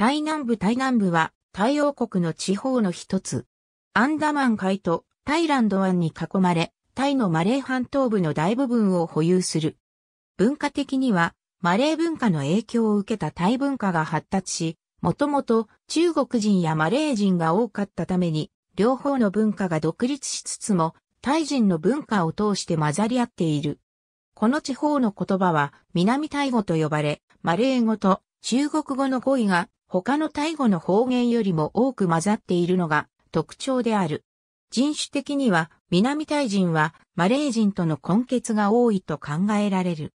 台南部台南部は、太陽国の地方の一つ。アンダマン海とタイランド湾に囲まれ、タイのマレー半島部の大部分を保有する。文化的には、マレー文化の影響を受けたタイ文化が発達し、もともと中国人やマレー人が多かったために、両方の文化が独立しつつも、タイ人の文化を通して混ざり合っている。この地方の言葉は南タイ語と呼ばれ、マレー語と中国語の語彙が他のタイ語の方言よりも多く混ざっているのが特徴である。人種的には南タイ人はマレー人との根血が多いと考えられる。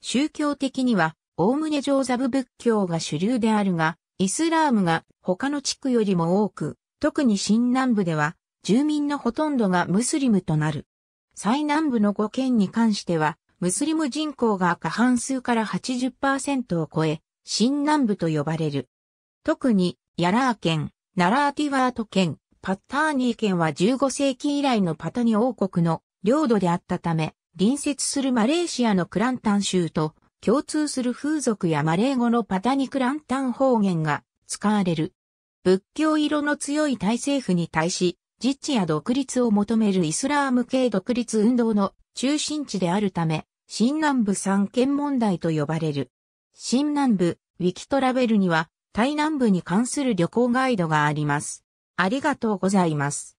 宗教的にはおおむね上座部仏教が主流であるが、イスラームが他の地区よりも多く、特に新南部では住民のほとんどがムスリムとなる。最南部の5県に関しては、ムスリム人口が過半数から80%を超え、新南部と呼ばれる。特に、ヤラー県、ナラーティワート県、パッターニー県は15世紀以来のパタニ王国の領土であったため、隣接するマレーシアのクランタン州と共通する風俗やマレー語のパタニクランタン方言が使われる。仏教色の強い大政府に対し、自治や独立を求めるイスラーム系独立運動の中心地であるため、新南部三権問題と呼ばれる。新南部、ウィキトラベルには、台南部に関する旅行ガイドがあります。ありがとうございます。